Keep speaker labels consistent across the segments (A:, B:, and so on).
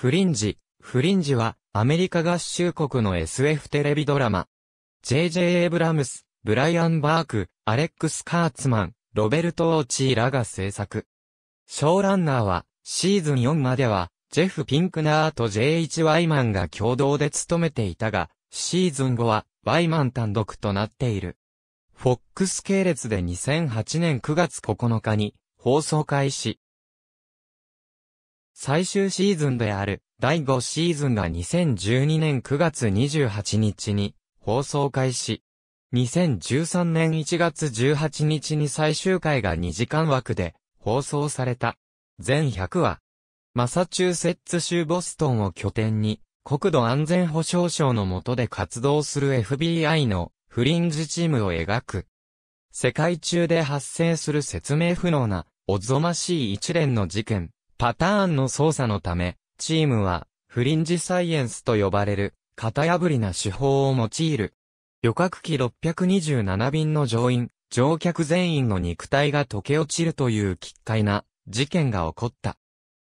A: フリンジ。フリンジは、アメリカ合衆国の SF テレビドラマ。J.J. エイブラムス、ブライアン・バーク、アレックス・カーツマン、ロベルト・オーチーらが制作。ショーランナーは、シーズン4までは、ジェフ・ピンクナーと J.H. ワイマンが共同で務めていたが、シーズン5は、ワイマン単独となっている。フォックス系列で2008年9月9日に、放送開始。最終シーズンである第5シーズンが2012年9月28日に放送開始。2013年1月18日に最終回が2時間枠で放送された。全100話。マサチューセッツ州ボストンを拠点に国土安全保障省の下で活動する FBI のフリンジチームを描く。世界中で発生する説明不能なおぞましい一連の事件。パターンの操作のため、チームは、フリンジサイエンスと呼ばれる、型破りな手法を用いる。旅客機627便の乗員、乗客全員の肉体が溶け落ちるという奇怪な事件が起こった。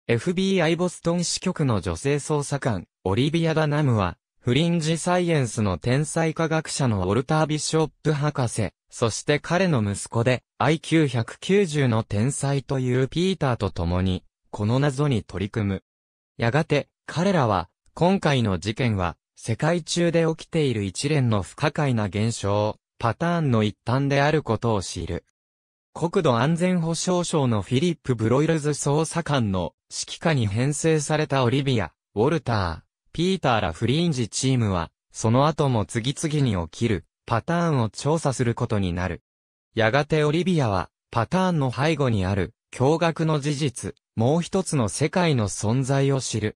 A: FBI ボストン支局の女性捜査官、オリビア・ダナムは、フリンジサイエンスの天才科学者のウォルター・ビショップ博士、そして彼の息子で IQ190 の天才というピーターと共に、この謎に取り組む。やがて、彼らは、今回の事件は、世界中で起きている一連の不可解な現象、パターンの一端であることを知る。国土安全保障省のフィリップ・ブロイルズ捜査官の指揮下に編成されたオリビア、ウォルター、ピーターらフリーンジチームは、その後も次々に起きるパターンを調査することになる。やがてオリビアは、パターンの背後にある驚愕の事実、もう一つの世界の存在を知る。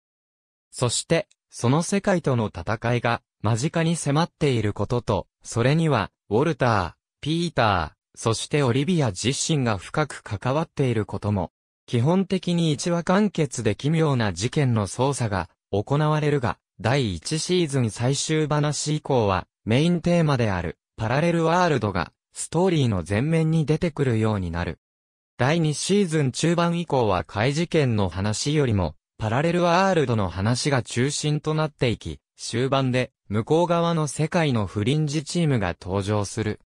A: そして、その世界との戦いが間近に迫っていることと、それには、ウォルター、ピーター、そしてオリビア自身が深く関わっていることも、基本的に一話完結で奇妙な事件の捜査が行われるが、第1シーズン最終話以降は、メインテーマである、パラレルワールドが、ストーリーの前面に出てくるようになる。第2シーズン中盤以降は怪事件の話よりも、パラレルワールドの話が中心となっていき、終盤で、向こう側の世界のフリンジチームが登場する。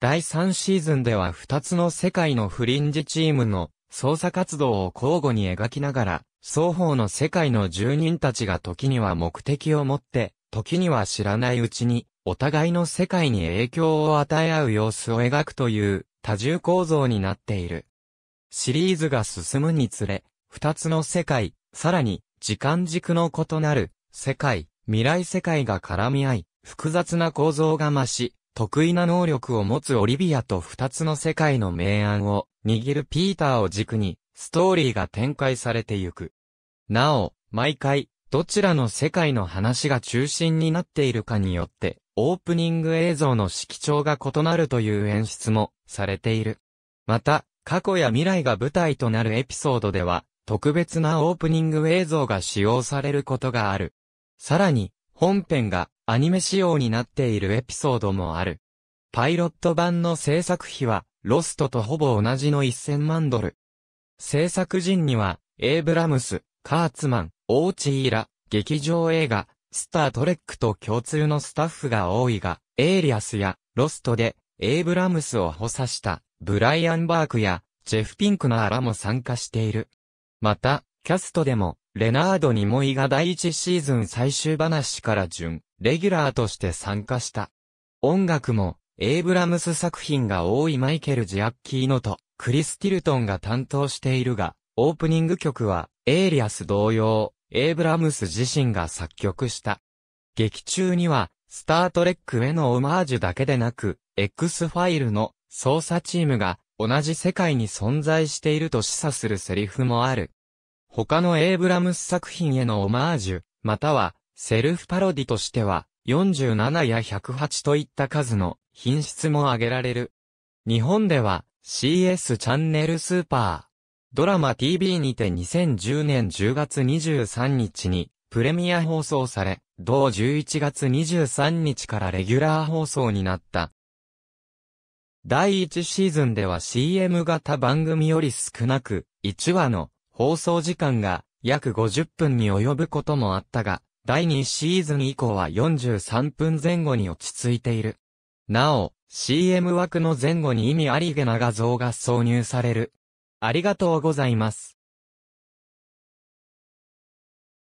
A: 第3シーズンでは2つの世界のフリンジチームの捜査活動を交互に描きながら、双方の世界の住人たちが時には目的を持って、時には知らないうちに、お互いの世界に影響を与え合う様子を描くという多重構造になっている。シリーズが進むにつれ、二つの世界、さらに、時間軸の異なる、世界、未来世界が絡み合い、複雑な構造が増し、得意な能力を持つオリビアと二つの世界の明暗を握るピーターを軸に、ストーリーが展開されてゆく。なお、毎回、どちらの世界の話が中心になっているかによって、オープニング映像の色調が異なるという演出もされている。また、過去や未来が舞台となるエピソードでは、特別なオープニング映像が使用されることがある。さらに、本編がアニメ仕様になっているエピソードもある。パイロット版の制作費は、ロストとほぼ同じの1000万ドル。制作陣には、エイブラムス、カーツマン、オーチーラ、劇場映画、スタートレックと共通のスタッフが多いが、エイリアスやロストでエイブラムスを補佐したブライアン・バークや、ジェフ・ピンクナーらも参加している。また、キャストでも、レナード・ニモイが第1シーズン最終話から準、レギュラーとして参加した。音楽も、エイブラムス作品が多いマイケル・ジアッキーノと、クリス・ティルトンが担当しているが、オープニング曲は、エイリアス同様、エイブラムス自身が作曲した。劇中には、スタートレックへのオマージュだけでなく、X ファイルの捜査チームが同じ世界に存在していると示唆するセリフもある。他のエイブラムス作品へのオマージュ、またはセルフパロディとしては、47や108といった数の品質も挙げられる。日本では CS チャンネルスーパー。ドラマ TV にて2010年10月23日にプレミア放送され、同11月23日からレギュラー放送になった第1シーズンでは CM 型番組より少なく、1話の放送時間が約50分に及ぶこともあったが、第2シーズン以降は43分前後に落ち着いている。なお、CM 枠の前後に意味ありげな画像が挿入される。ありがとうございます。